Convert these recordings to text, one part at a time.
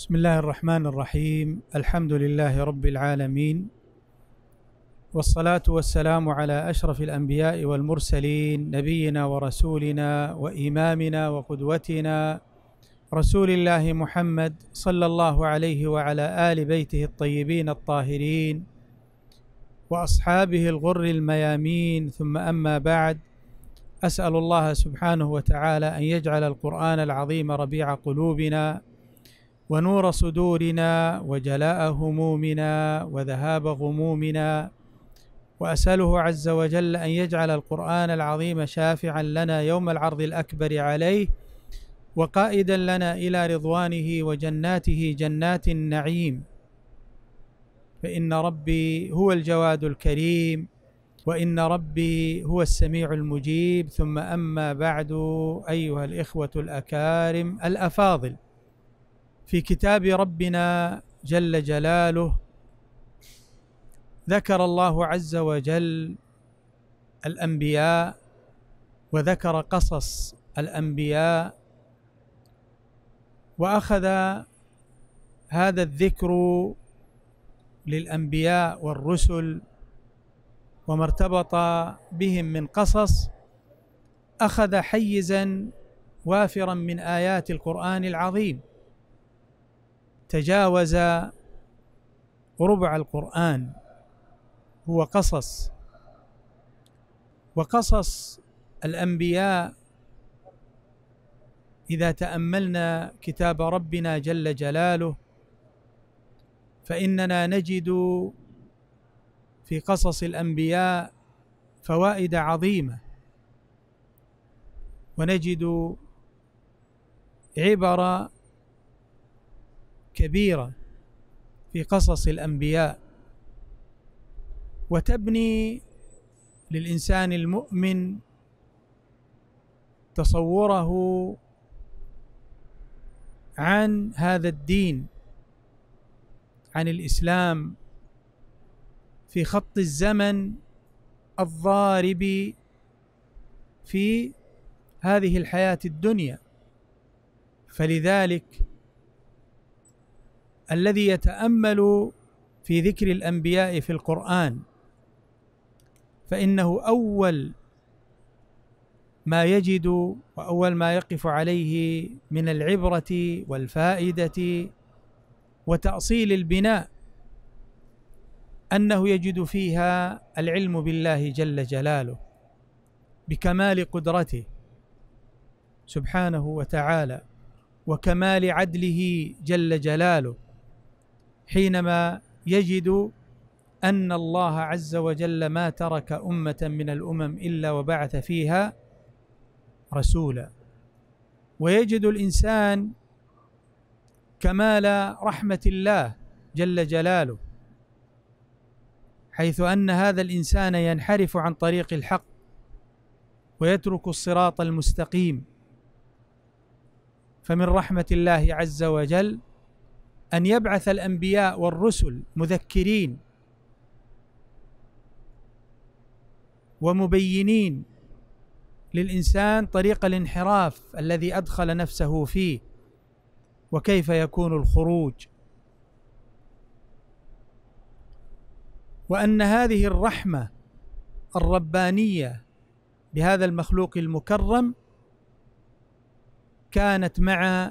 بسم الله الرحمن الرحيم الحمد لله رب العالمين والصلاه والسلام على اشرف الانبياء والمرسلين نبينا ورسولنا وامامنا وقدوتنا رسول الله محمد صلى الله عليه وعلى ال بيته الطيبين الطاهرين واصحابه الغر الميامين ثم اما بعد اسال الله سبحانه وتعالى ان يجعل القران العظيم ربيع قلوبنا ونور صدورنا وجلاء همومنا وذهاب غمومنا واساله عز وجل ان يجعل القران العظيم شافعا لنا يوم العرض الاكبر عليه وقائدا لنا الى رضوانه وجناته جنات النعيم فان ربي هو الجواد الكريم وان ربي هو السميع المجيب ثم اما بعد ايها الاخوه الاكارم الافاضل في كتاب ربنا جل جلاله ذكر الله عز وجل الانبياء وذكر قصص الانبياء واخذ هذا الذكر للانبياء والرسل وما ارتبط بهم من قصص اخذ حيزا وافرا من ايات القران العظيم تجاوز ربع القرآن هو قصص وقصص الأنبياء إذا تأملنا كتاب ربنا جل جلاله فإننا نجد في قصص الأنبياء فوائد عظيمة ونجد عبر كبيرة في قصص الأنبياء وتبني للإنسان المؤمن تصوره عن هذا الدين عن الإسلام في خط الزمن الضارب في هذه الحياة الدنيا فلذلك الذي يتامل في ذكر الانبياء في القران فانه اول ما يجد واول ما يقف عليه من العبره والفائده وتاصيل البناء انه يجد فيها العلم بالله جل جلاله بكمال قدرته سبحانه وتعالى وكمال عدله جل جلاله حينما يجد ان الله عز وجل ما ترك امه من الامم الا وبعث فيها رسولا ويجد الانسان كمال رحمه الله جل جلاله حيث ان هذا الانسان ينحرف عن طريق الحق ويترك الصراط المستقيم فمن رحمه الله عز وجل ان يبعث الانبياء والرسل مذكرين ومبينين للانسان طريق الانحراف الذي ادخل نفسه فيه وكيف يكون الخروج وان هذه الرحمه الربانيه بهذا المخلوق المكرم كانت مع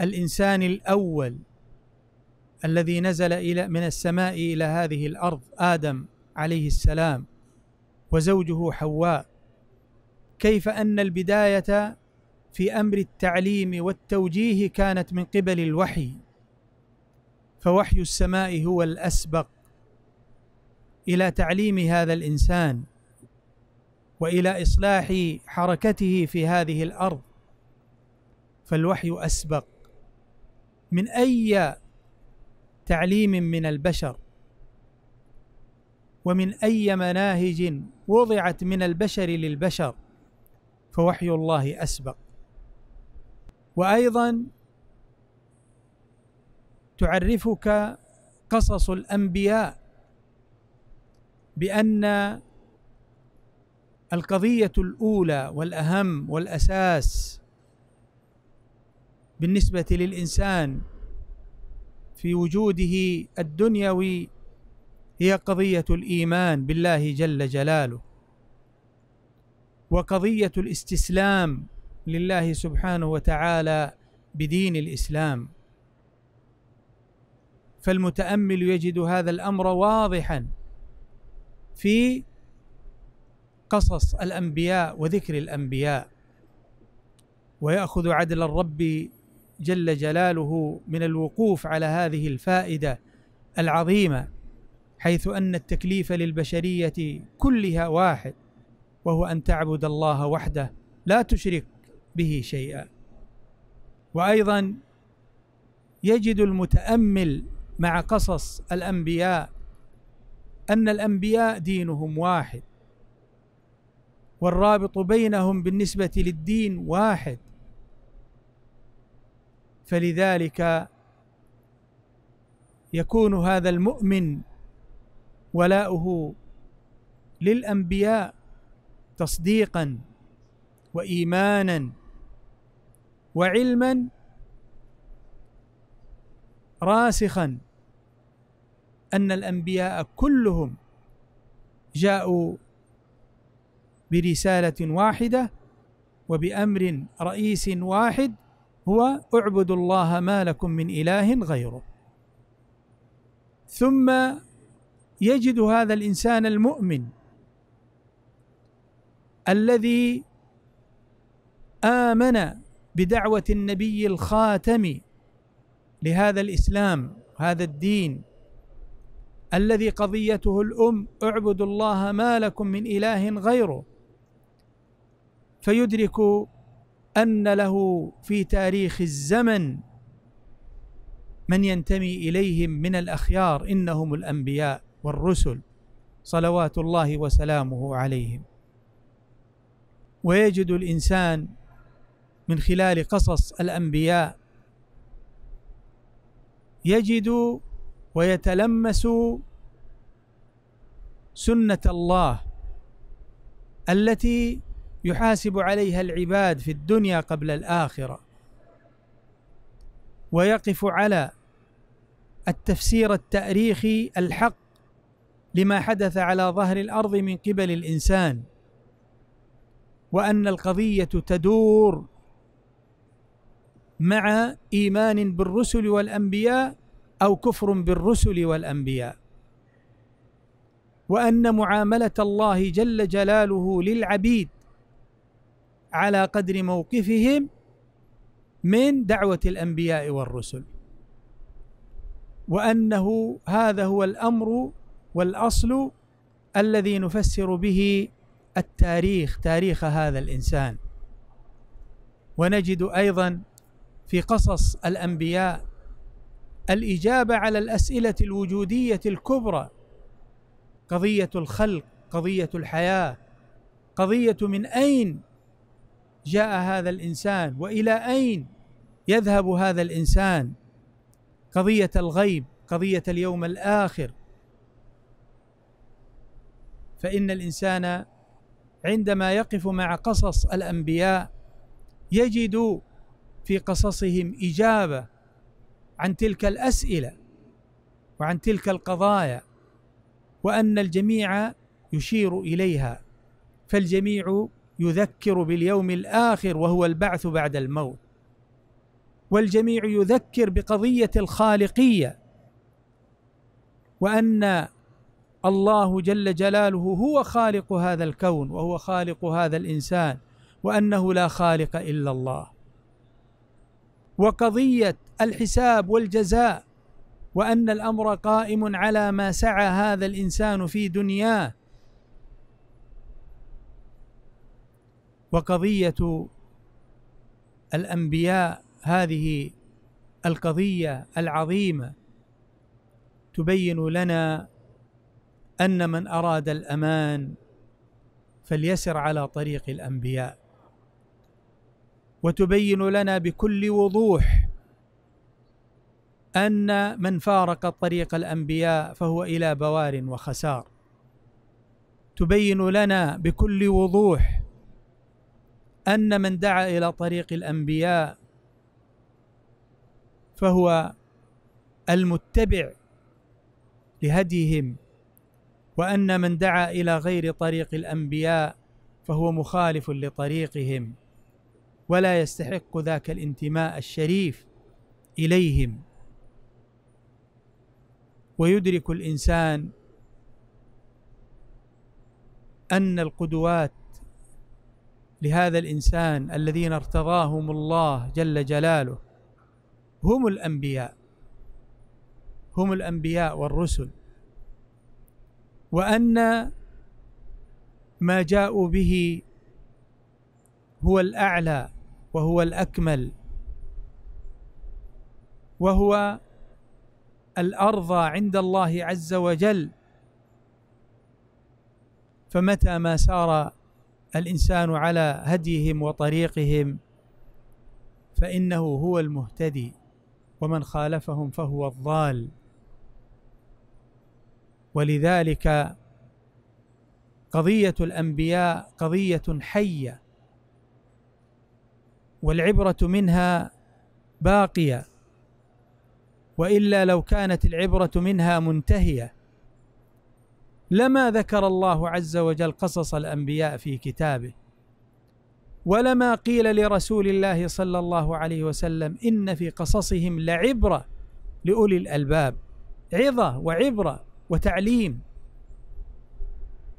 الانسان الاول الذي نزل الى من السماء الى هذه الارض ادم عليه السلام وزوجه حواء كيف ان البدايه في امر التعليم والتوجيه كانت من قبل الوحي فوحي السماء هو الاسبق الى تعليم هذا الانسان والى اصلاح حركته في هذه الارض فالوحي اسبق من اي تعليم من البشر ومن اي مناهج وضعت من البشر للبشر فوحي الله اسبق وايضا تعرفك قصص الانبياء بان القضيه الاولى والاهم والاساس بالنسبه للانسان في وجوده الدنيوي هي قضيه الايمان بالله جل جلاله وقضيه الاستسلام لله سبحانه وتعالى بدين الاسلام فالمتامل يجد هذا الامر واضحا في قصص الانبياء وذكر الانبياء وياخذ عدل الرب جل جلاله من الوقوف على هذه الفائده العظيمه حيث ان التكليف للبشريه كلها واحد وهو ان تعبد الله وحده لا تشرك به شيئا وايضا يجد المتامل مع قصص الانبياء ان الانبياء دينهم واحد والرابط بينهم بالنسبه للدين واحد فلذلك يكون هذا المؤمن ولاؤه للانبياء تصديقا وايمانا وعلما راسخا ان الانبياء كلهم جاءوا برساله واحده وبامر رئيس واحد هو اعبدوا الله ما لكم من اله غيره ثم يجد هذا الانسان المؤمن الذي امن بدعوه النبي الخاتم لهذا الاسلام هذا الدين الذي قضيته الام اعبدوا الله ما لكم من اله غيره فيدرك ان له في تاريخ الزمن من ينتمي اليهم من الاخيار انهم الانبياء والرسل صلوات الله وسلامه عليهم ويجد الانسان من خلال قصص الانبياء يجد ويتلمس سنه الله التي يحاسب عليها العباد في الدنيا قبل الاخره ويقف على التفسير التاريخي الحق لما حدث على ظهر الارض من قبل الانسان وان القضيه تدور مع ايمان بالرسل والانبياء او كفر بالرسل والانبياء وان معامله الله جل جلاله للعبيد على قدر موقفهم من دعوه الانبياء والرسل وانه هذا هو الامر والاصل الذي نفسر به التاريخ تاريخ هذا الانسان ونجد ايضا في قصص الانبياء الاجابه على الاسئله الوجوديه الكبرى قضيه الخلق قضيه الحياه قضيه من اين جاء هذا الانسان والى اين يذهب هذا الانسان قضيه الغيب قضيه اليوم الاخر فان الانسان عندما يقف مع قصص الانبياء يجد في قصصهم اجابه عن تلك الاسئله وعن تلك القضايا وان الجميع يشير اليها فالجميع يذكر باليوم الاخر وهو البعث بعد الموت والجميع يذكر بقضيه الخالقيه وان الله جل جلاله هو خالق هذا الكون وهو خالق هذا الانسان وانه لا خالق الا الله وقضيه الحساب والجزاء وان الامر قائم على ما سعى هذا الانسان في دنياه وقضية الأنبياء هذه القضية العظيمة تبين لنا أن من أراد الأمان فليسر على طريق الأنبياء وتبين لنا بكل وضوح أن من فارق طريق الأنبياء فهو إلى بوار وخسار تبين لنا بكل وضوح ان من دعا الى طريق الانبياء فهو المتبع لهديهم وان من دعا الى غير طريق الانبياء فهو مخالف لطريقهم ولا يستحق ذاك الانتماء الشريف اليهم ويدرك الانسان ان القدوات لهذا الانسان الذين ارتضاهم الله جل جلاله هم الانبياء هم الانبياء والرسل وان ما جاءوا به هو الاعلى وهو الاكمل وهو الارضى عند الله عز وجل فمتى ما سار الانسان على هديهم وطريقهم فانه هو المهتدي ومن خالفهم فهو الضال ولذلك قضيه الانبياء قضيه حيه والعبره منها باقيه والا لو كانت العبره منها منتهيه لما ذكر الله عز وجل قصص الانبياء في كتابه ولما قيل لرسول الله صلى الله عليه وسلم ان في قصصهم لعبره لاولي الالباب عظه وعبره وتعليم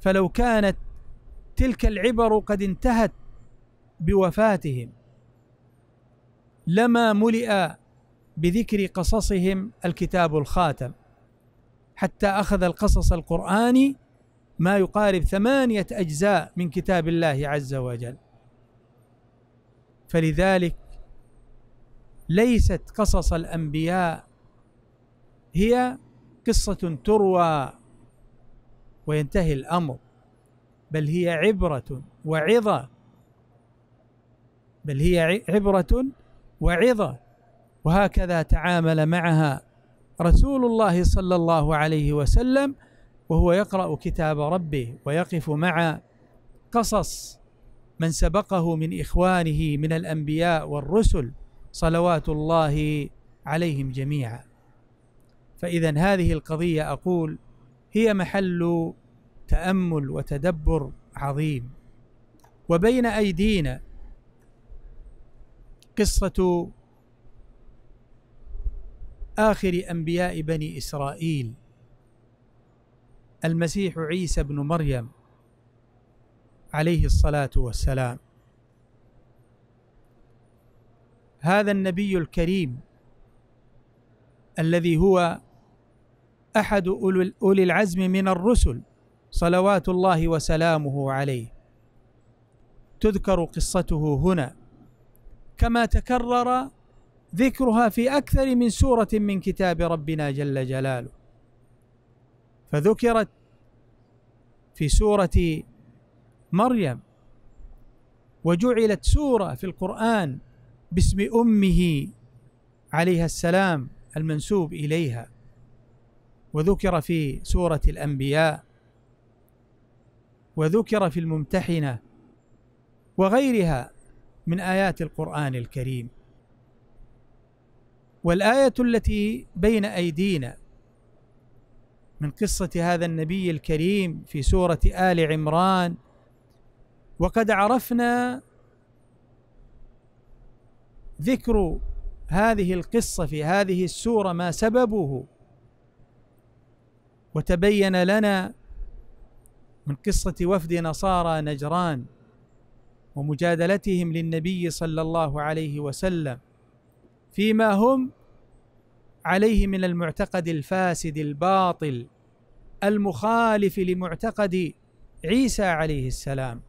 فلو كانت تلك العبر قد انتهت بوفاتهم لما ملئ بذكر قصصهم الكتاب الخاتم حتى أخذ القصص القرآني ما يقارب ثمانية أجزاء من كتاب الله عز وجل فلذلك ليست قصص الأنبياء هي قصة تروى وينتهي الأمر بل هي عبرة وعظة بل هي عبرة وعظة وهكذا تعامل معها رسول الله صلى الله عليه وسلم وهو يقرأ كتاب ربه ويقف مع قصص من سبقه من إخوانه من الأنبياء والرسل صلوات الله عليهم جميعا فإذا هذه القضية أقول هي محل تأمل وتدبر عظيم وبين أيدينا قصة آخر أنبياء بني إسرائيل المسيح عيسى بن مريم عليه الصلاة والسلام هذا النبي الكريم الذي هو أحد أولي العزم من الرسل صلوات الله وسلامه عليه تذكر قصته هنا كما تكرر ذكرها في اكثر من سوره من كتاب ربنا جل جلاله فذكرت في سوره مريم وجعلت سوره في القران باسم امه عليها السلام المنسوب اليها وذكر في سوره الانبياء وذكر في الممتحنه وغيرها من ايات القران الكريم والايه التي بين ايدينا من قصه هذا النبي الكريم في سوره ال عمران وقد عرفنا ذكر هذه القصه في هذه السوره ما سببه وتبين لنا من قصه وفد نصارى نجران ومجادلتهم للنبي صلى الله عليه وسلم فيما هم عليه من المعتقد الفاسد الباطل المخالف لمعتقد عيسى عليه السلام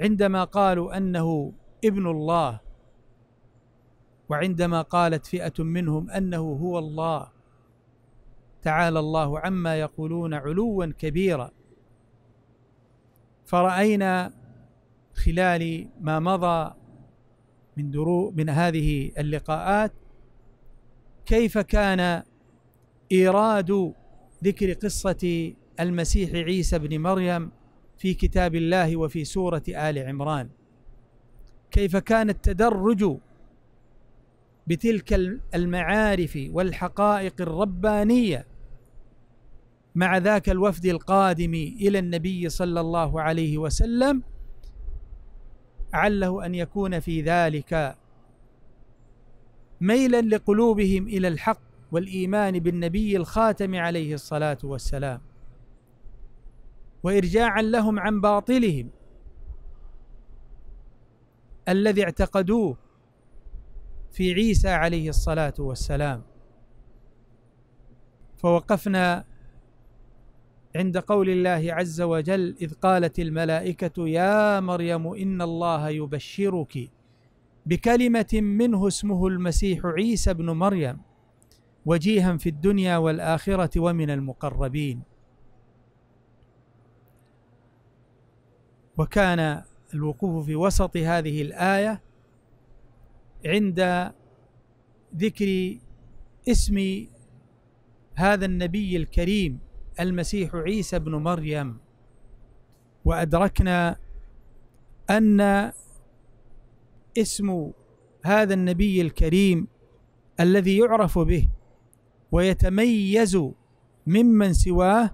عندما قالوا انه ابن الله وعندما قالت فئه منهم انه هو الله تعالى الله عما يقولون علوا كبيرا فراينا خلال ما مضى من درو من هذه اللقاءات كيف كان ايراد ذكر قصه المسيح عيسى ابن مريم في كتاب الله وفي سوره ال عمران كيف كان التدرج بتلك المعارف والحقائق الربانيه مع ذاك الوفد القادم الى النبي صلى الله عليه وسلم عله ان يكون في ذلك ميلا لقلوبهم الى الحق والايمان بالنبي الخاتم عليه الصلاه والسلام وارجاعا لهم عن باطلهم الذي اعتقدوه في عيسى عليه الصلاه والسلام فوقفنا عند قول الله عز وجل إذ قالت الملائكة يا مريم إن الله يبشرك بكلمة منه اسمه المسيح عيسى بن مريم وجيها في الدنيا والآخرة ومن المقربين وكان الوقوف في وسط هذه الآية عند ذكر اسم هذا النبي الكريم المسيح عيسى بن مريم وادركنا ان اسم هذا النبي الكريم الذي يعرف به ويتميز ممن سواه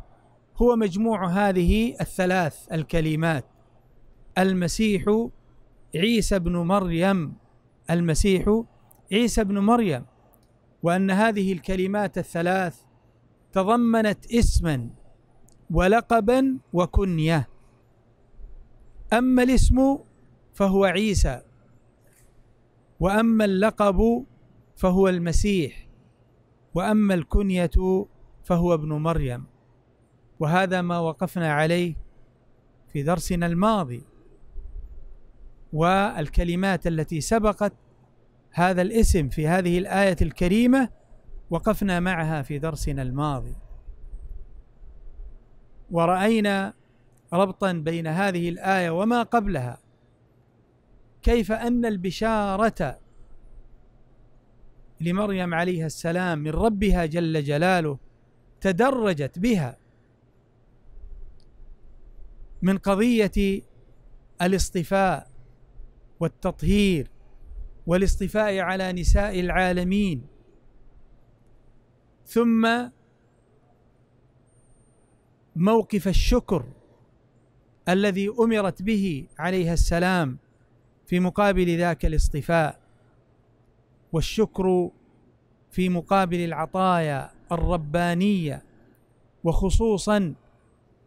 هو مجموع هذه الثلاث الكلمات المسيح عيسى بن مريم المسيح عيسى بن مريم وان هذه الكلمات الثلاث تضمنت اسما ولقبا وكنيه اما الاسم فهو عيسى واما اللقب فهو المسيح واما الكنيه فهو ابن مريم وهذا ما وقفنا عليه في درسنا الماضي والكلمات التي سبقت هذا الاسم في هذه الايه الكريمه وقفنا معها في درسنا الماضي ورأينا ربطا بين هذه الآية وما قبلها كيف أن البشارة لمريم عليها السلام من ربها جل جلاله تدرجت بها من قضية الاصطفاء والتطهير والاصطفاء على نساء العالمين ثم موقف الشكر الذي امرت به عليها السلام في مقابل ذاك الاصطفاء والشكر في مقابل العطايا الربانيه وخصوصا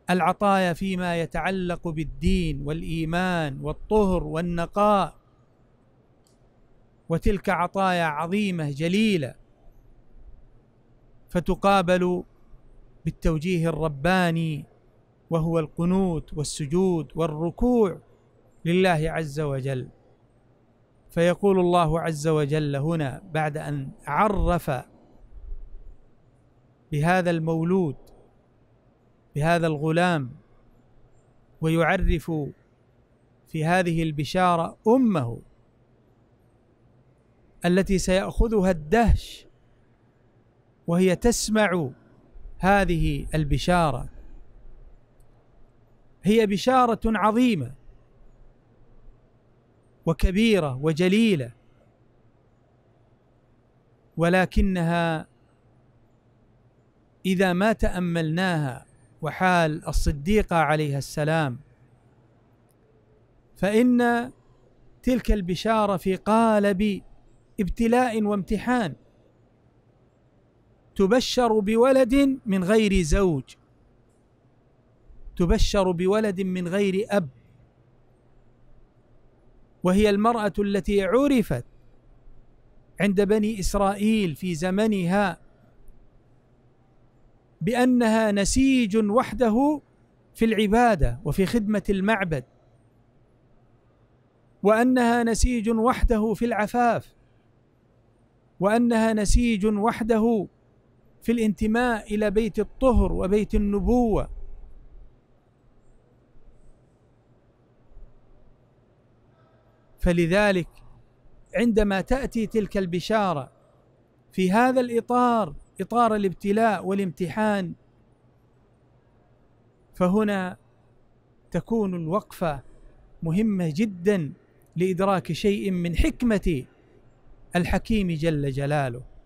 العطايا فيما يتعلق بالدين والايمان والطهر والنقاء وتلك عطايا عظيمه جليله فتقابل بالتوجيه الرباني وهو القنوت والسجود والركوع لله عز وجل فيقول الله عز وجل هنا بعد ان عرف بهذا المولود بهذا الغلام ويعرف في هذه البشاره امه التي سياخذها الدهش وهي تسمع هذه البشاره هي بشاره عظيمه وكبيره وجليله ولكنها اذا ما تاملناها وحال الصديقه عليها السلام فان تلك البشاره في قالب ابتلاء وامتحان تبشر بولد من غير زوج تبشر بولد من غير اب وهي المراه التي عرفت عند بني اسرائيل في زمنها بانها نسيج وحده في العباده وفي خدمه المعبد وانها نسيج وحده في العفاف وانها نسيج وحده في الانتماء إلى بيت الطهر وبيت النبوة فلذلك عندما تأتي تلك البشارة في هذا الإطار إطار الابتلاء والامتحان فهنا تكون الوقفة مهمة جدا لإدراك شيء من حكمة الحكيم جل جلاله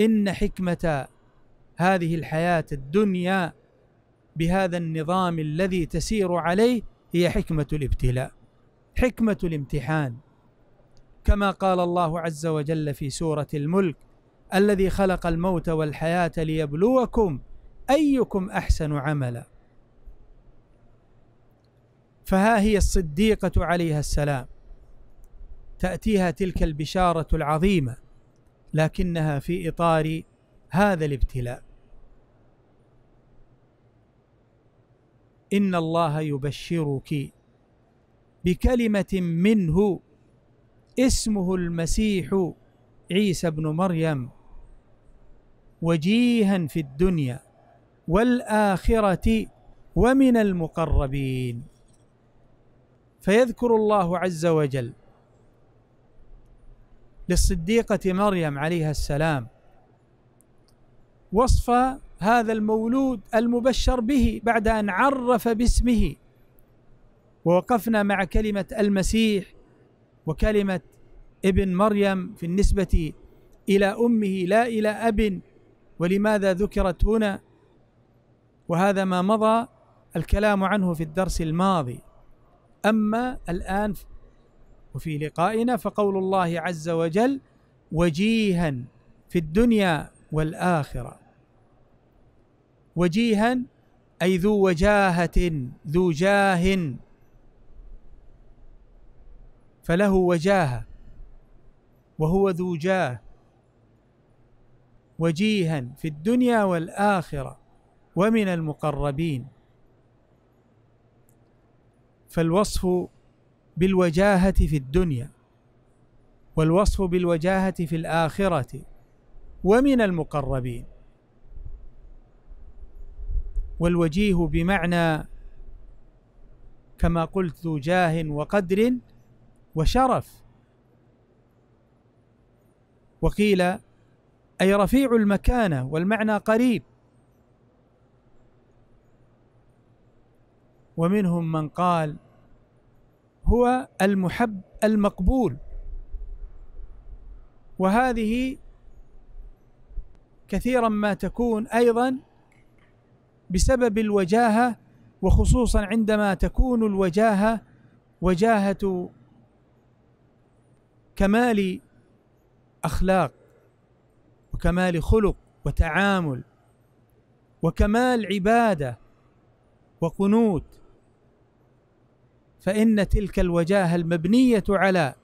إن حكمة هذه الحياة الدنيا بهذا النظام الذي تسير عليه هي حكمة الابتلاء حكمة الامتحان كما قال الله عز وجل في سورة الملك الذي خلق الموت والحياة ليبلوكم أيكم أحسن عملا فها هي الصديقة عليها السلام تأتيها تلك البشارة العظيمة لكنها في إطار هذا الابتلاء إن الله يبشرك بكلمة منه اسمه المسيح عيسى بن مريم وجيها في الدنيا والآخرة ومن المقربين فيذكر الله عز وجل للصديقة مريم عليها السلام وصف هذا المولود المبشر به بعد أن عرف باسمه ووقفنا مع كلمة المسيح وكلمة ابن مريم في النسبة إلى أمه لا إلى أب ولماذا ذكرت هنا وهذا ما مضى الكلام عنه في الدرس الماضي أما الآن وفي لقائنا فقول الله عز وجل وجيها في الدنيا والاخره وجيها اي ذو وجاهه ذو جاه فله وجاهه وهو ذو جاه وجيها في الدنيا والاخره ومن المقربين فالوصف بالوجاهة في الدنيا والوصف بالوجاهة في الآخرة ومن المقربين والوجيه بمعنى كما قلت ذو جاه وقدر وشرف وقيل أي رفيع المكانة والمعنى قريب ومنهم من قال هو المحب المقبول وهذه كثيرا ما تكون ايضا بسبب الوجاهه وخصوصا عندما تكون الوجاهه وجاهه كمال اخلاق وكمال خلق وتعامل وكمال عباده وقنوت فإن تلك الوجاهة المبنية على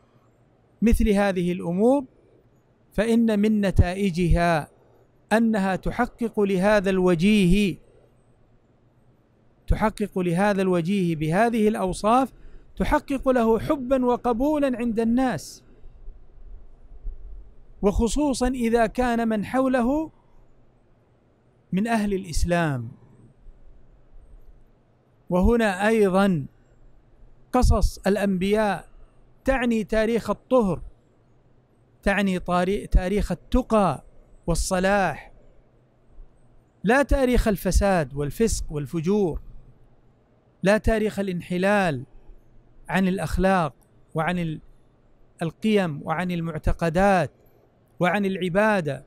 مثل هذه الأمور فإن من نتائجها أنها تحقق لهذا الوجيه تحقق لهذا الوجيه بهذه الأوصاف تحقق له حبا وقبولا عند الناس وخصوصا إذا كان من حوله من أهل الإسلام وهنا أيضا قصص الانبياء تعني تاريخ الطهر تعني تاريخ التقى والصلاح لا تاريخ الفساد والفسق والفجور لا تاريخ الانحلال عن الاخلاق وعن القيم وعن المعتقدات وعن العباده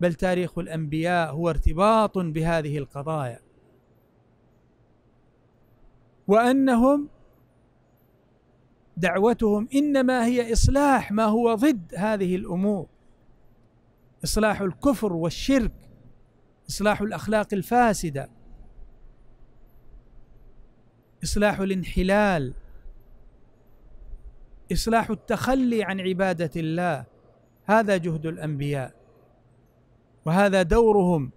بل تاريخ الانبياء هو ارتباط بهذه القضايا وانهم دعوتهم انما هي اصلاح ما هو ضد هذه الامور اصلاح الكفر والشرك اصلاح الاخلاق الفاسده اصلاح الانحلال اصلاح التخلي عن عباده الله هذا جهد الانبياء وهذا دورهم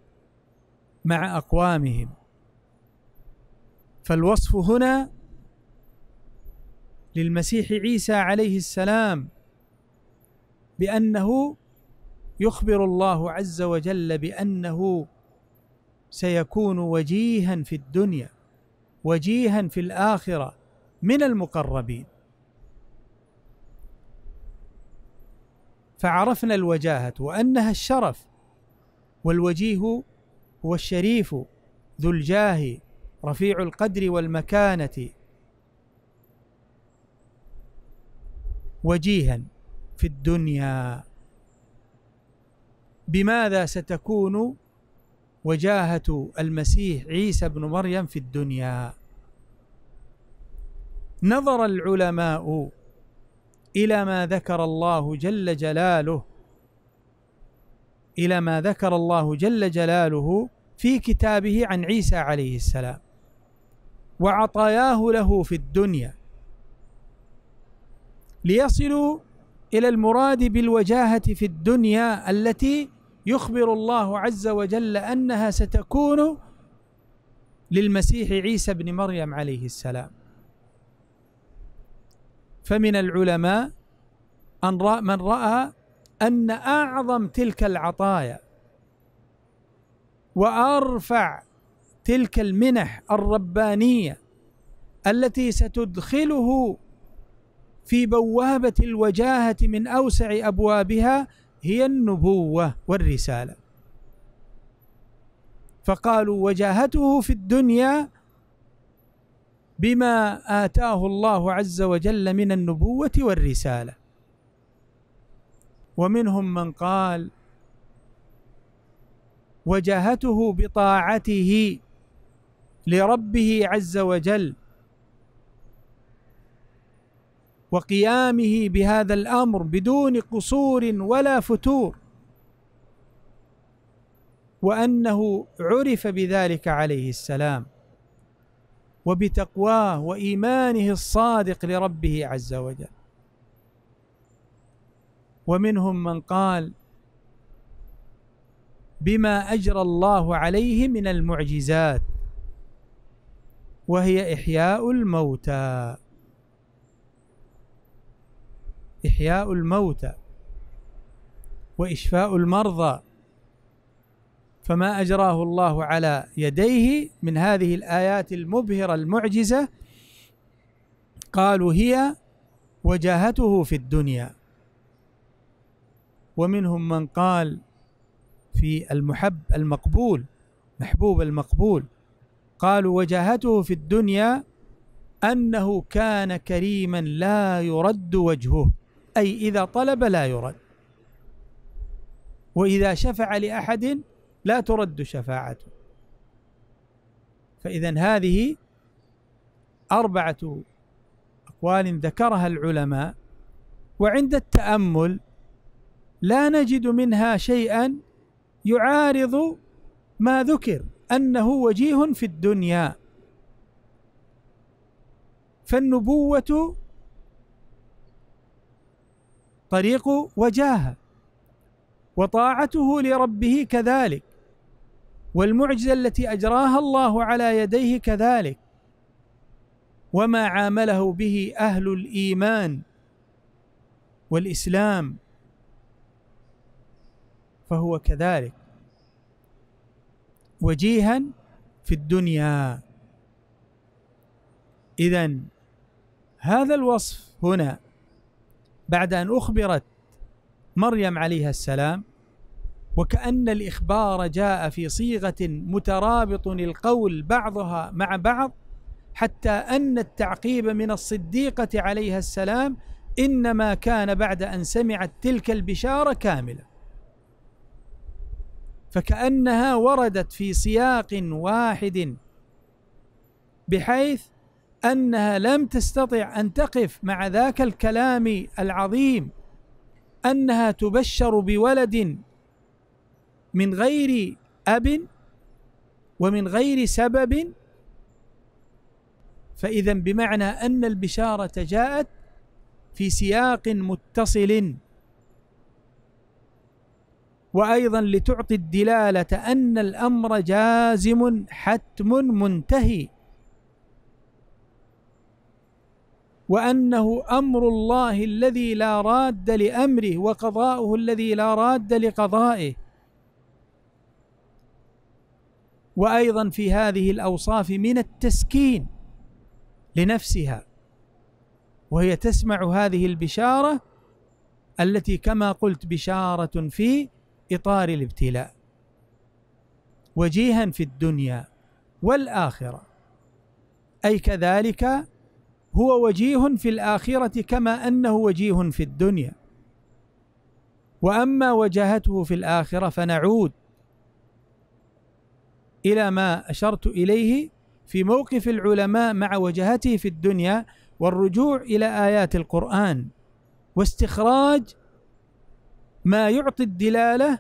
مع اقوامهم فالوصف هنا للمسيح عيسى عليه السلام بانه يخبر الله عز وجل بانه سيكون وجيها في الدنيا وجيها في الاخره من المقربين فعرفنا الوجاهه وانها الشرف والوجيه هو الشريف ذو الجاه رفيع القدر والمكانه وجيها في الدنيا بماذا ستكون وجاهة المسيح عيسى بن مريم في الدنيا نظر العلماء إلى ما ذكر الله جل جلاله إلى ما ذكر الله جل جلاله في كتابه عن عيسى عليه السلام وعطاياه له في الدنيا ليصلوا الى المراد بالوجاهه في الدنيا التي يخبر الله عز وجل انها ستكون للمسيح عيسى بن مريم عليه السلام فمن العلماء أن رأى من راى ان اعظم تلك العطايا وارفع تلك المنح الربانيه التي ستدخله في بوابه الوجاهه من اوسع ابوابها هي النبوه والرساله فقالوا وجاهته في الدنيا بما اتاه الله عز وجل من النبوه والرساله ومنهم من قال وجاهته بطاعته لربه عز وجل وقيامه بهذا الامر بدون قصور ولا فتور وانه عرف بذلك عليه السلام وبتقواه وايمانه الصادق لربه عز وجل ومنهم من قال بما اجرى الله عليه من المعجزات وهي احياء الموتى إحياء الموتى وإشفاء المرضى فما أجراه الله على يديه من هذه الآيات المبهرة المعجزة قالوا هي وجاهته في الدنيا ومنهم من قال في المحب المقبول محبوب المقبول قالوا وجاهته في الدنيا انه كان كريما لا يرد وجهه أي إذا طلب لا يرد وإذا شفع لأحد لا ترد شفاعته فإذا هذه أربعة أقوال ذكرها العلماء وعند التأمل لا نجد منها شيئا يعارض ما ذكر أنه وجيه في الدنيا فالنبوة طريق وجاهه وطاعته لربه كذلك والمعجزه التي اجراها الله على يديه كذلك وما عامله به اهل الايمان والاسلام فهو كذلك وجيها في الدنيا اذا هذا الوصف هنا بعد ان اخبرت مريم عليها السلام وكأن الإخبار جاء في صيغة مترابط القول بعضها مع بعض حتى أن التعقيب من الصديقة عليها السلام إنما كان بعد أن سمعت تلك البشارة كاملة فكأنها وردت في سياق واحد بحيث انها لم تستطع ان تقف مع ذاك الكلام العظيم انها تبشر بولد من غير اب ومن غير سبب فاذا بمعنى ان البشاره جاءت في سياق متصل وايضا لتعطي الدلاله ان الامر جازم حتم منتهي وأنه أمر الله الذي لا راد لأمره وقضاؤه الذي لا راد لقضائه وأيضا في هذه الأوصاف من التسكين لنفسها وهي تسمع هذه البشارة التي كما قلت بشارة في إطار الابتلاء وجيها في الدنيا والآخرة أي كذلك هو وجيه في الاخره كما انه وجيه في الدنيا واما وجاهته في الاخره فنعود الى ما اشرت اليه في موقف العلماء مع وجهته في الدنيا والرجوع الى ايات القران واستخراج ما يعطي الدلاله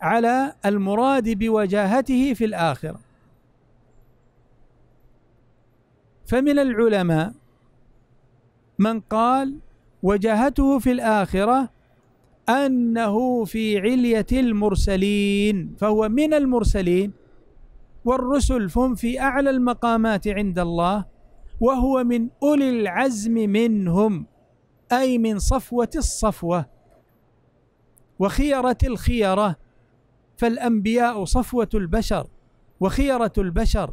على المراد بوجاهته في الاخره فمن العلماء من قال وجهته في الآخرة أنه في علية المرسلين فهو من المرسلين والرسل فهم في أعلى المقامات عند الله وهو من أولي العزم منهم أي من صفوة الصفوة وخيرة الخيرة فالأنبياء صفوة البشر وخيرة البشر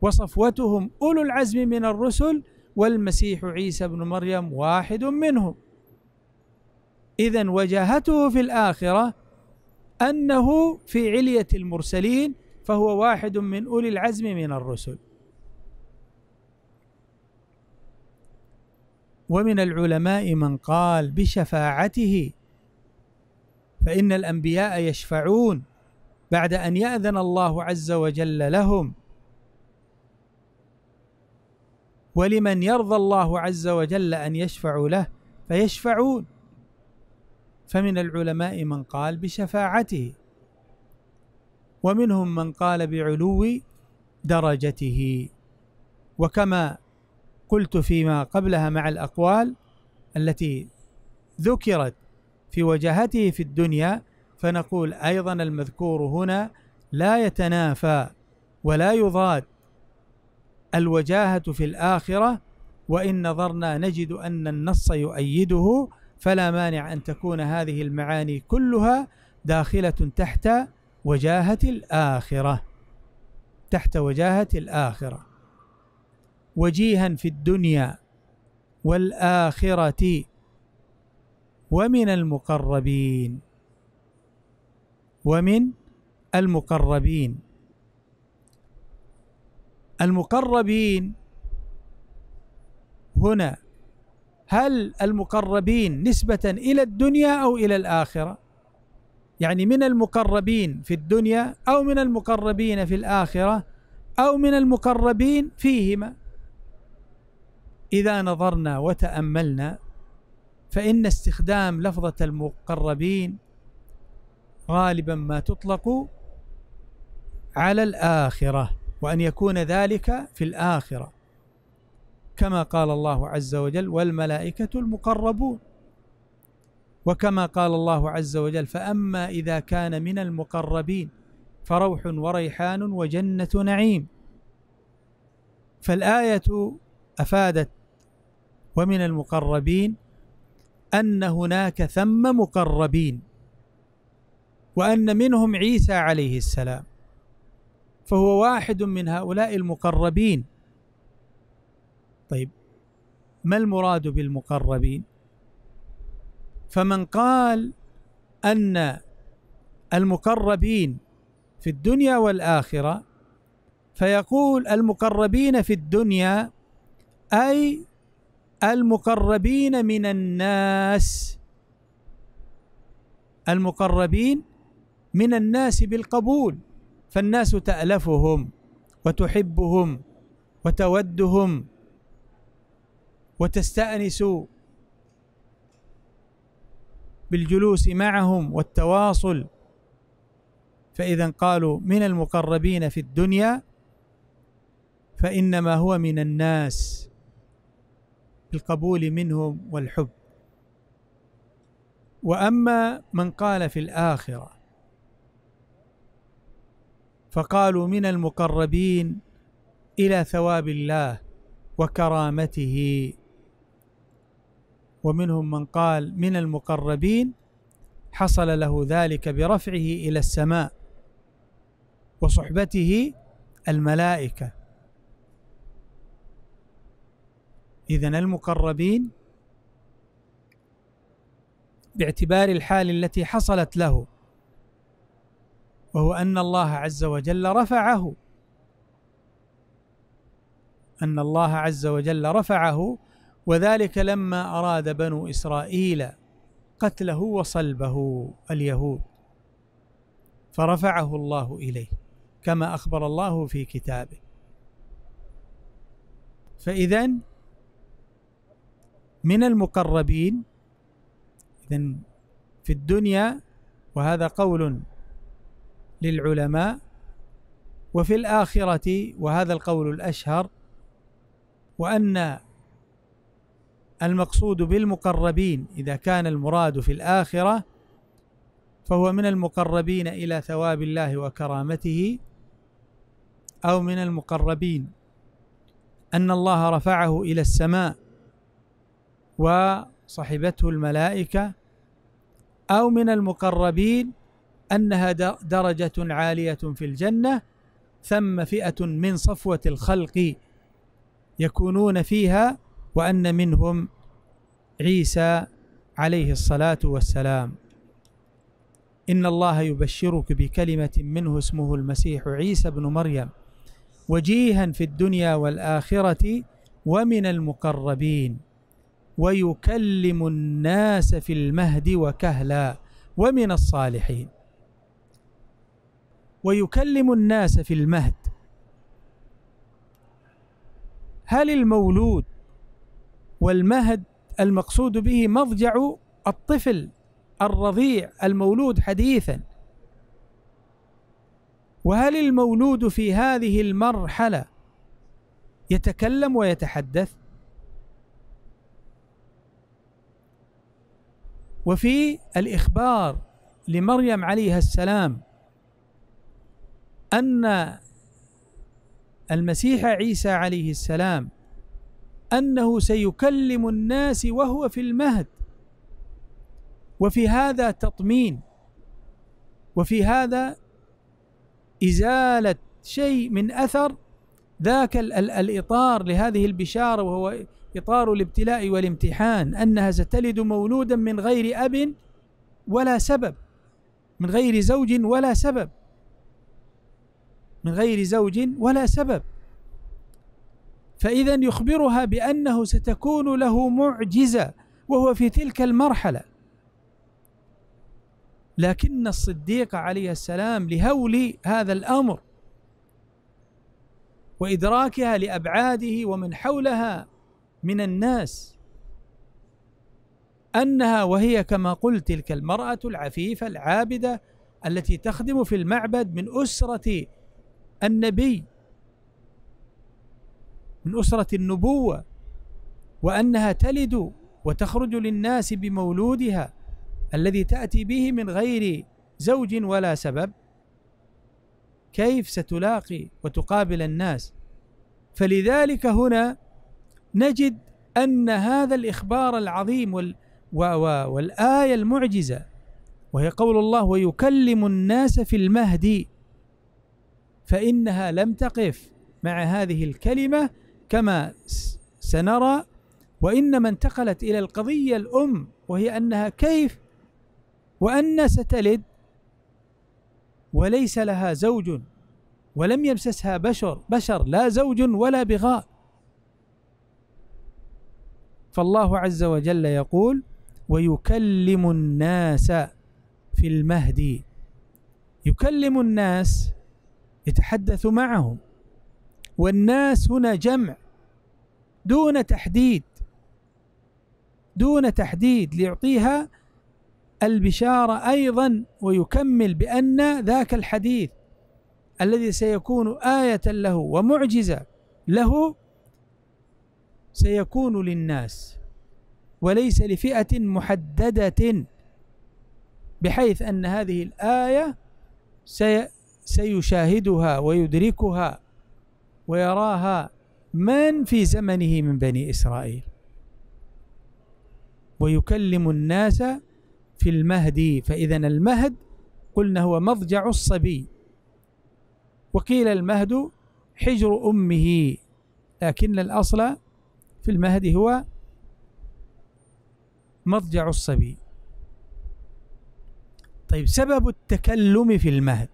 وصفوتهم أولو العزم من الرسل والمسيح عيسى بن مريم واحد منهم اذا وجاهته في الاخره انه في عليه المرسلين فهو واحد من اولي العزم من الرسل ومن العلماء من قال بشفاعته فان الانبياء يشفعون بعد ان ياذن الله عز وجل لهم ولمن يرضى الله عز وجل ان يشفعوا له فيشفعون فمن العلماء من قال بشفاعته ومنهم من قال بعلو درجته وكما قلت فيما قبلها مع الاقوال التي ذكرت في وجاهته في الدنيا فنقول ايضا المذكور هنا لا يتنافى ولا يضاد الوجاهة في الآخرة وإن نظرنا نجد أن النص يؤيده فلا مانع أن تكون هذه المعاني كلها داخلة تحت وجاهة الآخرة تحت وجاهة الآخرة وجيها في الدنيا والآخرة ومن المقربين ومن المقربين المقربين هنا هل المقربين نسبة إلى الدنيا أو إلى الآخرة؟ يعني من المقربين في الدنيا أو من المقربين في الآخرة أو من المقربين فيهما إذا نظرنا وتأملنا فإن استخدام لفظة المقربين غالبا ما تطلق على الآخرة وأن يكون ذلك في الآخرة كما قال الله عز وجل والملائكة المقربون وكما قال الله عز وجل فأما إذا كان من المقربين فروح وريحان وجنة نعيم فالآية أفادت ومن المقربين أن هناك ثم مقربين وأن منهم عيسى عليه السلام فهو واحد من هؤلاء المقربين طيب ما المراد بالمقربين فمن قال ان المقربين في الدنيا والاخره فيقول المقربين في الدنيا اي المقربين من الناس المقربين من الناس بالقبول فالناس تألفهم وتحبهم وتودهم وتستأنس بالجلوس معهم والتواصل فإذا قالوا من المقربين في الدنيا فإنما هو من الناس بالقبول منهم والحب وأما من قال في الآخرة فقالوا من المقربين الى ثواب الله وكرامته ومنهم من قال من المقربين حصل له ذلك برفعه الى السماء وصحبته الملائكه اذا المقربين باعتبار الحال التي حصلت له وهو ان الله عز وجل رفعه ان الله عز وجل رفعه وذلك لما اراد بنو اسرائيل قتله وصلبه اليهود فرفعه الله اليه كما اخبر الله في كتابه فاذا من المقربين اذا في الدنيا وهذا قول للعلماء وفي الآخرة وهذا القول الأشهر وأن المقصود بالمقربين إذا كان المراد في الآخرة فهو من المقربين إلى ثواب الله وكرامته أو من المقربين أن الله رفعه إلى السماء وصحبته الملائكة أو من المقربين أنها درجة عالية في الجنة ثم فئة من صفوة الخلق يكونون فيها وأن منهم عيسى عليه الصلاة والسلام إن الله يبشرك بكلمة منه اسمه المسيح عيسى بن مريم وجيها في الدنيا والآخرة ومن المقربين ويكلم الناس في المهد وكهلا ومن الصالحين ويكلم الناس في المهد هل المولود والمهد المقصود به مضجع الطفل الرضيع المولود حديثا وهل المولود في هذه المرحله يتكلم ويتحدث وفي الاخبار لمريم عليها السلام أن المسيح عيسى عليه السلام أنه سيكلم الناس وهو في المهد وفي هذا تطمين وفي هذا إزالة شيء من أثر ذاك الإطار لهذه البشارة وهو إطار الابتلاء والامتحان أنها ستلد مولودا من غير أب ولا سبب من غير زوج ولا سبب من غير زوج ولا سبب فإذا يخبرها بأنه ستكون له معجزة وهو في تلك المرحلة لكن الصديق عليه السلام لهول هذا الأمر وإدراكها لأبعاده ومن حولها من الناس أنها وهي كما قلت تلك المرأة العفيفة العابدة التي تخدم في المعبد من أسرة النبي من أسرة النبوة وأنها تلد وتخرج للناس بمولودها الذي تأتي به من غير زوج ولا سبب كيف ستلاقي وتقابل الناس فلذلك هنا نجد أن هذا الإخبار العظيم وال و و والآية المعجزة وهي قول الله ويكلم الناس في المهدي فإنها لم تقف مع هذه الكلمة كما سنرى وإنما انتقلت إلى القضية الأم وهي أنها كيف وأن ستلد وليس لها زوج ولم يمسسها بشر بشر لا زوج ولا بغاء فالله عز وجل يقول ويكلم الناس في المهدي يكلم الناس يتحدث معهم والناس هنا جمع دون تحديد دون تحديد ليعطيها البشارة أيضا ويكمل بأن ذاك الحديث الذي سيكون آية له ومعجزة له سيكون للناس وليس لفئة محددة بحيث أن هذه الآية سي سيشاهدها ويدركها ويراها من في زمنه من بني اسرائيل ويكلم الناس في المهد فاذا المهد قلنا هو مضجع الصبي وقيل المهد حجر امه لكن الاصل في المهد هو مضجع الصبي طيب سبب التكلم في المهد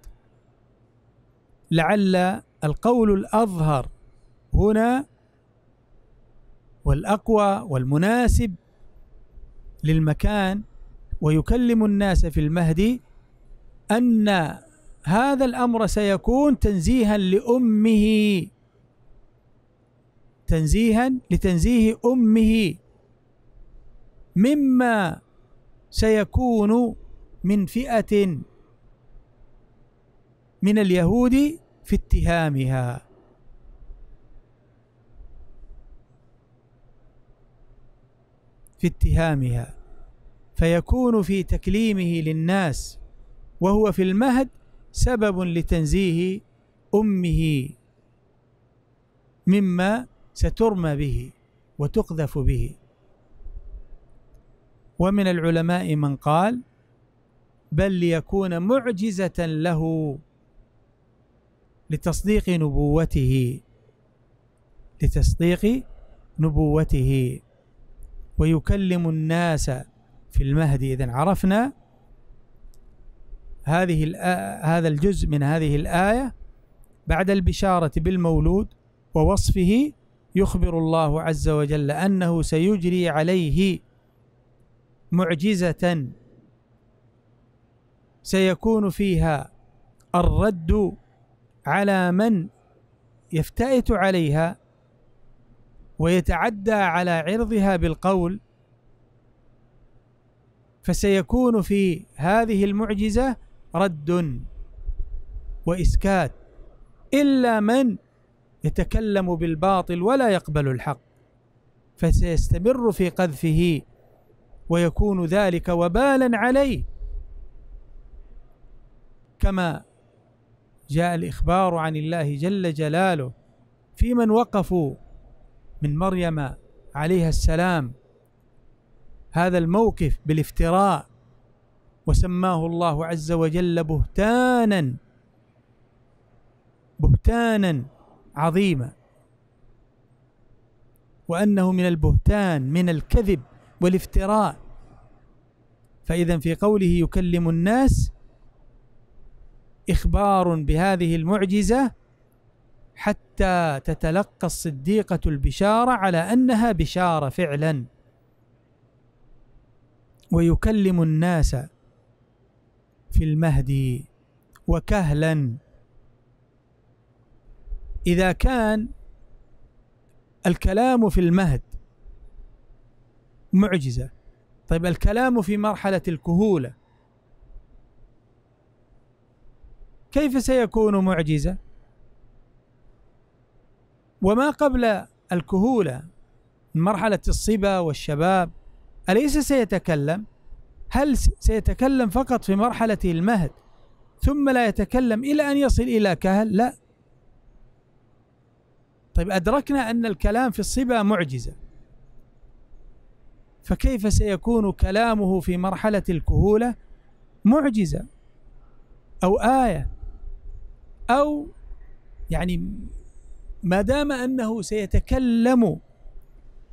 لعل القول الاظهر هنا والاقوى والمناسب للمكان ويكلم الناس في المهد ان هذا الامر سيكون تنزيها لامه تنزيها لتنزيه امه مما سيكون من فئه من اليهود في اتهامها في اتهامها فيكون في تكليمه للناس وهو في المهد سبب لتنزيه امه مما سترمى به وتقذف به ومن العلماء من قال بل ليكون معجزه له لتصديق نبوته لتصديق نبوته ويكلم الناس في المهد إذا عرفنا هذه هذا الجزء من هذه الآية بعد البشارة بالمولود ووصفه يخبر الله عز وجل أنه سيجري عليه معجزة سيكون فيها الرد على من يفتئت عليها ويتعدى على عرضها بالقول فسيكون في هذه المعجزه رد واسكات الا من يتكلم بالباطل ولا يقبل الحق فسيستمر في قذفه ويكون ذلك وبالا عليه كما جاء الإخبار عن الله جل جلاله في من وقفوا من مريم عليها السلام هذا الموقف بالافتراء وسماه الله عز وجل بهتانا بهتانا عظيما وانه من البهتان من الكذب والافتراء فاذا في قوله يكلم الناس اخبار بهذه المعجزه حتى تتلقى الصديقه البشاره على انها بشاره فعلا ويكلم الناس في المهد وكهلا اذا كان الكلام في المهد معجزه طيب الكلام في مرحله الكهوله كيف سيكون معجزة؟ وما قبل الكهولة مرحلة الصبا والشباب أليس سيتكلم؟ هل سيتكلم فقط في مرحلة المهد ثم لا يتكلم إلى أن يصل إلى كهل؟ لا طيب أدركنا أن الكلام في الصبا معجزة فكيف سيكون كلامه في مرحلة الكهولة معجزة أو آية أو يعني ما دام أنه سيتكلم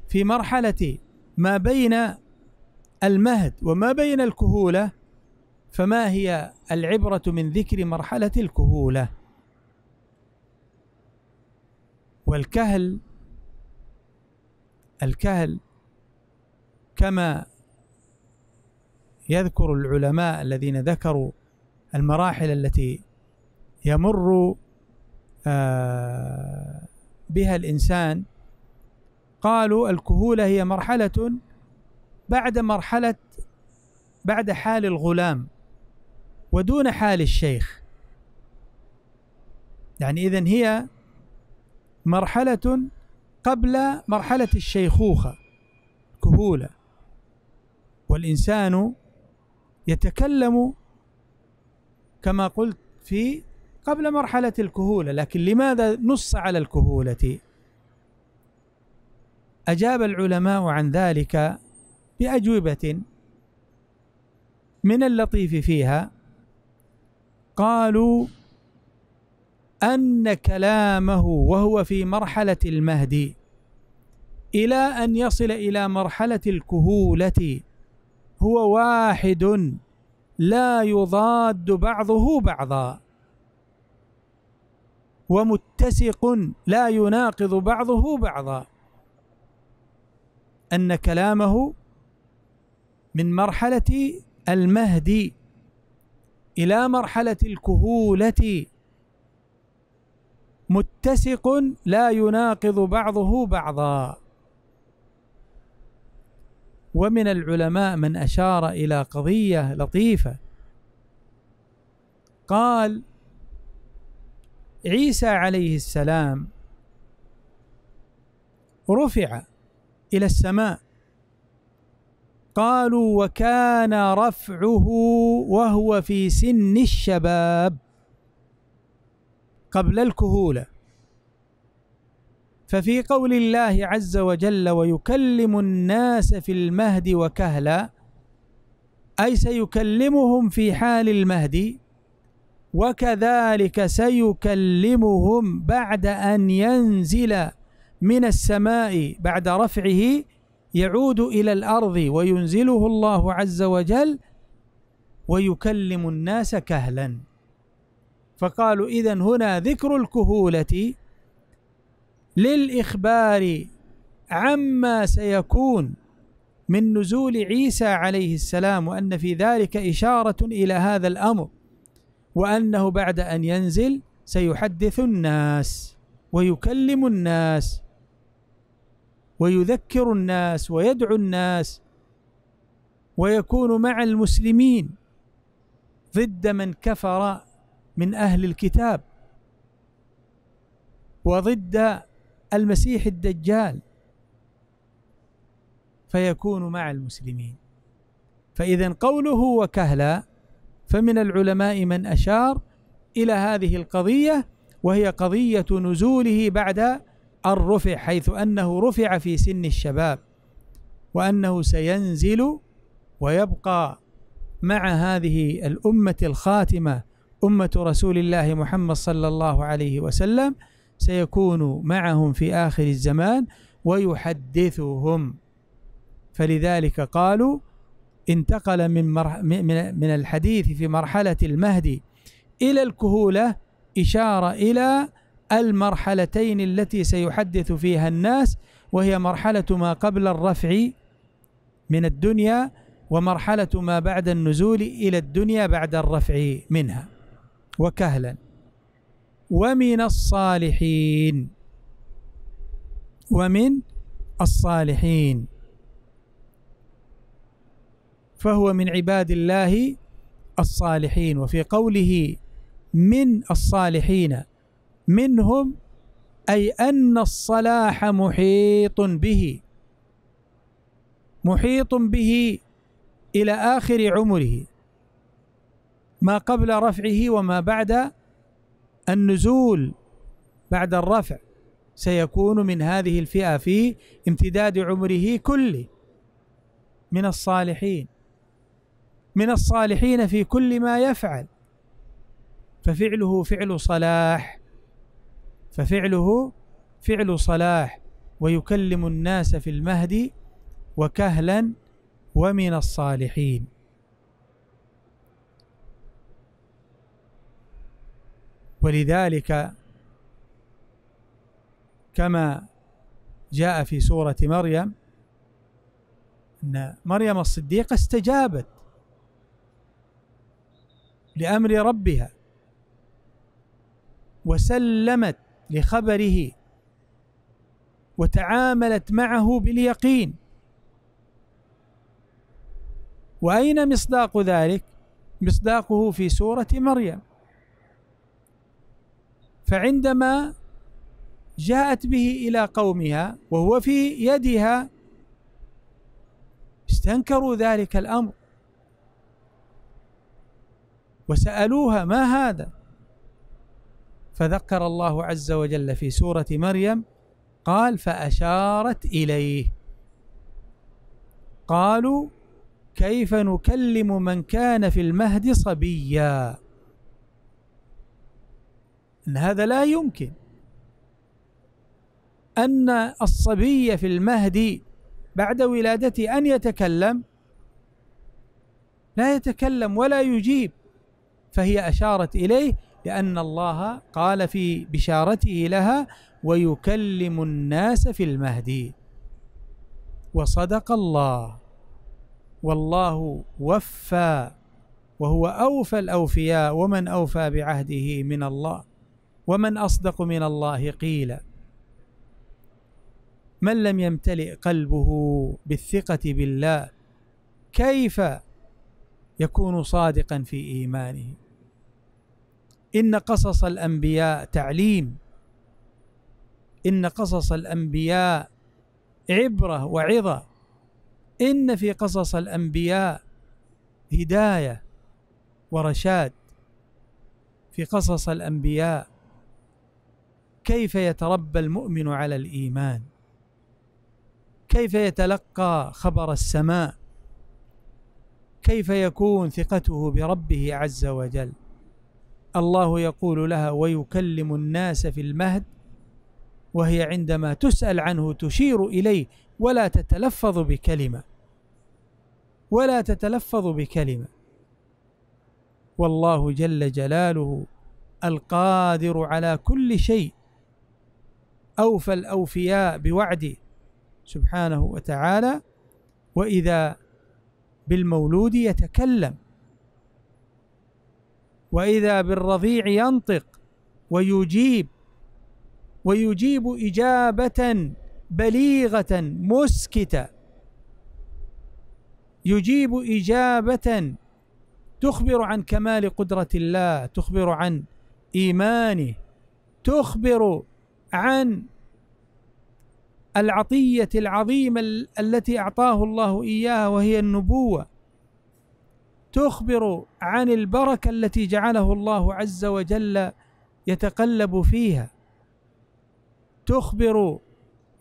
في مرحلة ما بين المهد وما بين الكهولة فما هي العبرة من ذكر مرحلة الكهولة والكهل الكهل كما يذكر العلماء الذين ذكروا المراحل التي يمر آه، بها الانسان قالوا الكهوله هي مرحله بعد مرحله بعد حال الغلام ودون حال الشيخ يعني اذا هي مرحله قبل مرحله الشيخوخه كهوله والانسان يتكلم كما قلت في قبل مرحلة الكهولة لكن لماذا نص على الكهولة أجاب العلماء عن ذلك بأجوبة من اللطيف فيها قالوا أن كلامه وهو في مرحلة المهدي إلى أن يصل إلى مرحلة الكهولة هو واحد لا يضاد بعضه بعضا ومتسق لا يناقض بعضه بعضا أن كلامه من مرحلة المهد إلى مرحلة الكهولة متسق لا يناقض بعضه بعضا ومن العلماء من أشار إلى قضية لطيفة قال عيسى عليه السلام رفع الى السماء قالوا وكان رفعه وهو في سن الشباب قبل الكهوله ففي قول الله عز وجل ويكلم الناس في المهد وكهلا اي سيكلمهم في حال المهد وكذلك سيكلمهم بعد أن ينزل من السماء بعد رفعه يعود إلى الأرض وينزله الله عز وجل ويكلم الناس كهلا فقالوا إذا هنا ذكر الكهولة للإخبار عما سيكون من نزول عيسى عليه السلام وأن في ذلك إشارة إلى هذا الأمر وأنه بعد أن ينزل سيحدث الناس ويكلم الناس ويذكر الناس ويدعو الناس ويكون مع المسلمين ضد من كفر من أهل الكتاب وضد المسيح الدجال فيكون مع المسلمين فإذا قوله وكهلا فمن العلماء من أشار إلى هذه القضية وهي قضية نزوله بعد الرفع حيث أنه رفع في سن الشباب وأنه سينزل ويبقى مع هذه الأمة الخاتمة أمة رسول الله محمد صلى الله عليه وسلم سيكون معهم في آخر الزمان ويحدثهم فلذلك قالوا انتقل من, مرح من, من الحديث في مرحلة المهد إلى الكهولة إشارة إلى المرحلتين التي سيحدث فيها الناس وهي مرحلة ما قبل الرفع من الدنيا ومرحلة ما بعد النزول إلى الدنيا بعد الرفع منها وكهلا ومن الصالحين ومن الصالحين فهو من عباد الله الصالحين وفي قوله من الصالحين منهم اي ان الصلاح محيط به محيط به الى اخر عمره ما قبل رفعه وما بعد النزول بعد الرفع سيكون من هذه الفئه في امتداد عمره كله من الصالحين من الصالحين في كل ما يفعل ففعله فعل صلاح ففعله فعل صلاح ويكلم الناس في المهد وكهلا ومن الصالحين ولذلك كما جاء في سوره مريم ان مريم الصديقه استجابت لامر ربها وسلمت لخبره وتعاملت معه باليقين واين مصداق ذلك مصداقه في سوره مريم فعندما جاءت به الى قومها وهو في يدها استنكروا ذلك الامر وسألوها ما هذا فذكر الله عز وجل في سورة مريم قال فأشارت إليه قالوا كيف نكلم من كان في المهد صبيا ان هذا لا يمكن ان الصبي في المهد بعد ولادته ان يتكلم لا يتكلم ولا يجيب فهي أشارت إليه لأن الله قال في بشارته لها ويكلم الناس في المهدي وصدق الله والله وفى وهو أوفى الأوفياء ومن أوفى بعهده من الله ومن أصدق من الله قيلا من لم يمتلئ قلبه بالثقة بالله كيف يكون صادقا في ايمانه ان قصص الانبياء تعليم ان قصص الانبياء عبره وعظه ان في قصص الانبياء هدايه ورشاد في قصص الانبياء كيف يتربى المؤمن على الايمان كيف يتلقى خبر السماء كيف يكون ثقته بربه عز وجل الله يقول لها ويكلم الناس في المهد وهي عندما تسأل عنه تشير إليه ولا تتلفظ بكلمة ولا تتلفظ بكلمة والله جل جلاله القادر على كل شيء أوفى الأوفياء بوعده سبحانه وتعالى وإذا بالمولود يتكلم واذا بالرضيع ينطق ويجيب ويجيب اجابه بليغه مسكته يجيب اجابه تخبر عن كمال قدره الله تخبر عن ايمانه تخبر عن العطية العظيمة التي أعطاه الله إياها وهي النبوة تخبر عن البركة التي جعله الله عز وجل يتقلب فيها تخبر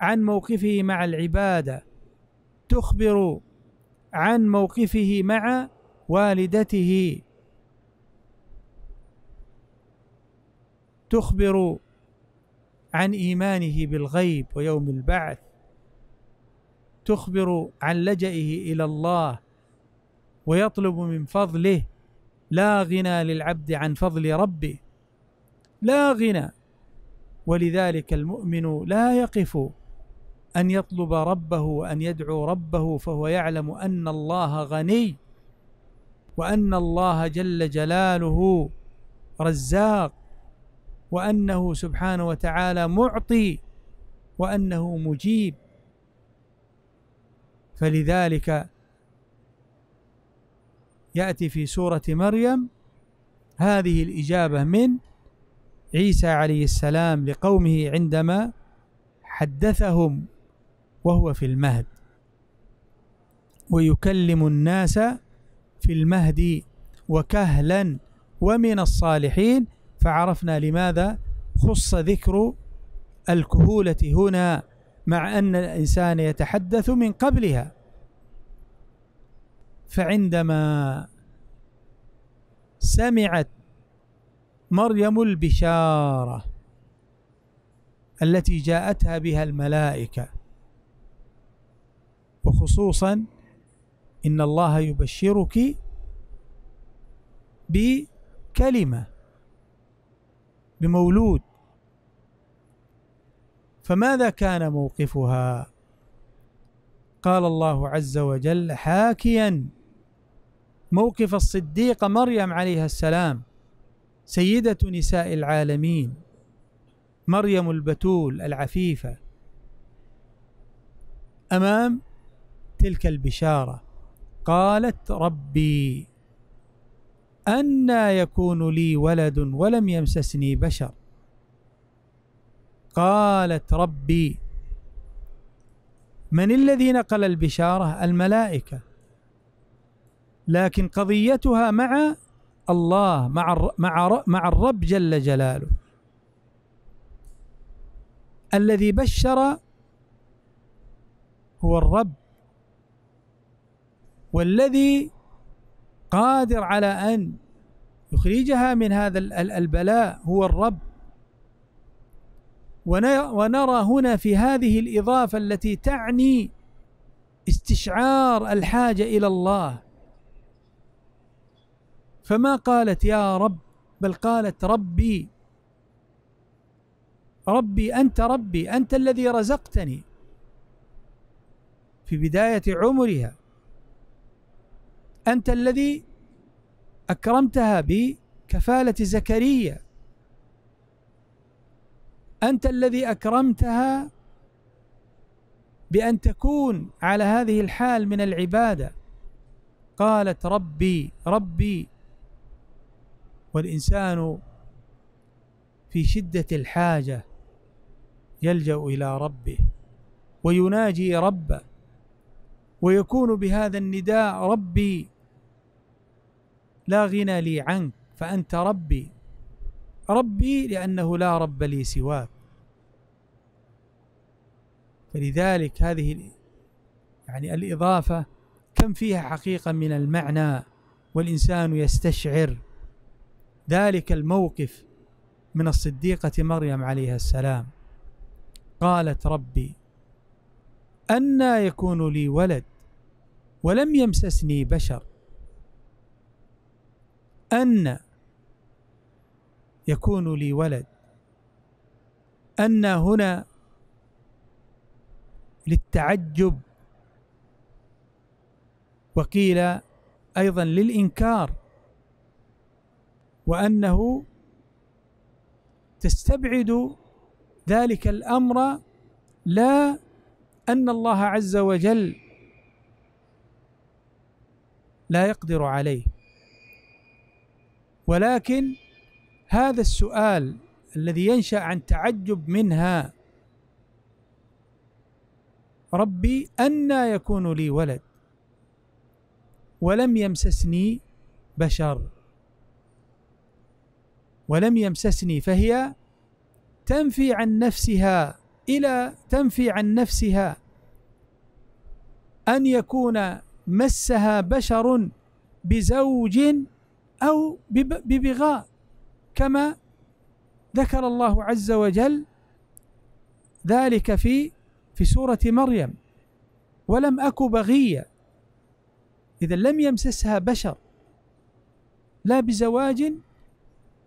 عن موقفه مع العبادة تخبر عن موقفه مع والدته تخبر عن ايمانه بالغيب ويوم البعث تخبر عن لجئه الى الله ويطلب من فضله لا غنى للعبد عن فضل ربه لا غنى ولذلك المؤمن لا يقف ان يطلب ربه وان يدعو ربه فهو يعلم ان الله غني وان الله جل جلاله رزاق وانه سبحانه وتعالى معطي وانه مجيب فلذلك ياتي في سوره مريم هذه الاجابه من عيسى عليه السلام لقومه عندما حدثهم وهو في المهد ويكلم الناس في المهد وكهلا ومن الصالحين فعرفنا لماذا خص ذكر الكهولة هنا مع أن الإنسان يتحدث من قبلها فعندما سمعت مريم البشارة التي جاءتها بها الملائكة وخصوصا إن الله يبشرك بكلمة بمولود فماذا كان موقفها قال الله عز وجل حاكيا موقف الصديقه مريم عليها السلام سيده نساء العالمين مريم البتول العفيفه امام تلك البشاره قالت ربي أنى يكون لي ولد ولم يمسسني بشر قالت ربي من الذي نقل البشارة الملائكة لكن قضيتها مع الله مع مع مع الرب جل جلاله الذي بشر هو الرب والذي قادر على ان يخرجها من هذا البلاء هو الرب ونرى هنا في هذه الاضافه التي تعني استشعار الحاجه الى الله فما قالت يا رب بل قالت ربي ربي انت ربي انت الذي رزقتني في بدايه عمرها أنت الذي أكرمتها بكفالة زكريا أنت الذي أكرمتها بأن تكون على هذه الحال من العبادة قالت ربي ربي والإنسان في شدة الحاجة يلجأ إلى ربه ويناجي ربه ويكون بهذا النداء ربي لا غنى لي عنك فأنت ربي ربي لأنه لا رب لي سواك فلذلك هذه يعني الإضافة كم فيها حقيقة من المعنى والإنسان يستشعر ذلك الموقف من الصديقة مريم عليها السلام قالت ربي أنى يكون لي ولد ولم يمسسني بشر أن يكون لي ولد أن هنا للتعجب وقيل أيضا للإنكار وأنه تستبعد ذلك الأمر لا أن الله عز وجل لا يقدر عليه ولكن هذا السؤال الذي ينشا عن تعجب منها ربي أنى يكون لي ولد ولم يمسسني بشر ولم يمسسني فهي تنفي عن نفسها إلى تنفي عن نفسها أن يكون مسها بشر بزوج أو ببغاء كما ذكر الله عز وجل ذلك في في سورة مريم ولم أك بغيا إذا لم يمسسها بشر لا بزواج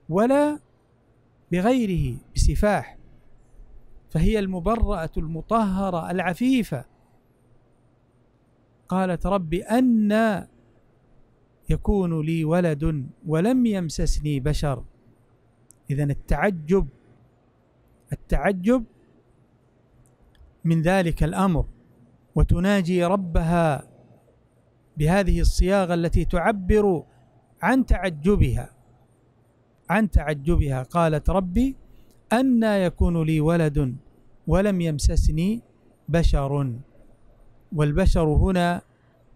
ولا بغيره بسفاح فهي المبرأة المطهرة العفيفة قالت رب أنا يكون لي ولد ولم يمسسني بشر اذا التعجب التعجب من ذلك الامر وتناجي ربها بهذه الصياغه التي تعبر عن تعجبها عن تعجبها قالت ربي أنى يكون لي ولد ولم يمسسني بشر والبشر هنا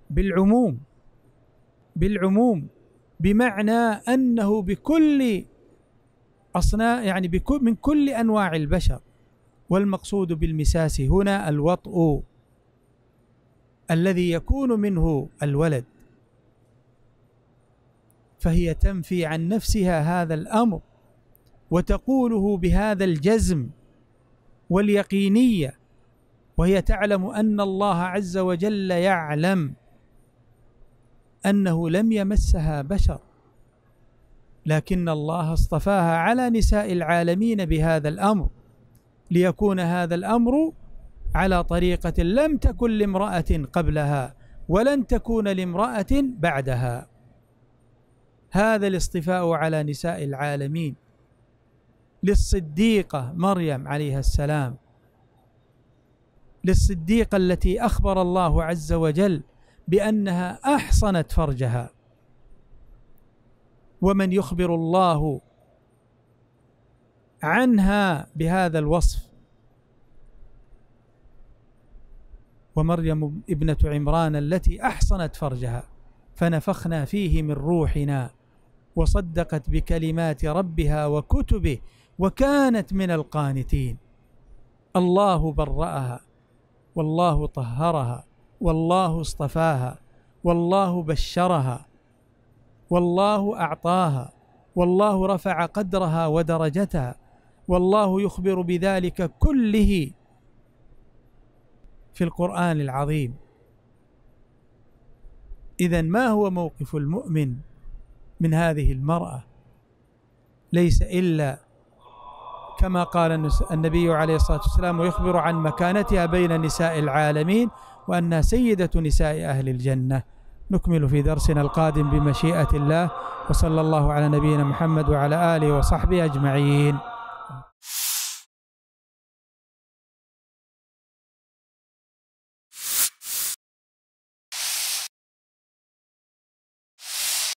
بالعموم بالعموم بمعنى انه بكل اصنا يعني بكل من كل انواع البشر والمقصود بالمساس هنا الوطء الذي يكون منه الولد فهي تنفي عن نفسها هذا الامر وتقوله بهذا الجزم واليقينيه وهي تعلم ان الله عز وجل يعلم انه لم يمسها بشر لكن الله اصطفاها على نساء العالمين بهذا الامر ليكون هذا الامر على طريقه لم تكن لامراه قبلها ولن تكون لامراه بعدها هذا الاصطفاء على نساء العالمين للصديقه مريم عليها السلام للصديقه التي اخبر الله عز وجل بانها احصنت فرجها ومن يخبر الله عنها بهذا الوصف ومريم ابنه عمران التي احصنت فرجها فنفخنا فيه من روحنا وصدقت بكلمات ربها وكتبه وكانت من القانتين الله برأها والله طهرها والله اصطفاها والله بشرها والله اعطاها والله رفع قدرها ودرجتها والله يخبر بذلك كله في القران العظيم اذا ما هو موقف المؤمن من هذه المراه ليس الا كما قال النبي عليه الصلاه والسلام ويخبر عن مكانتها بين نساء العالمين وأنها سيدة نساء أهل الجنة نكمل في درسنا القادم بمشيئة الله وصلى الله على نبينا محمد وعلى آله وصحبه أجمعين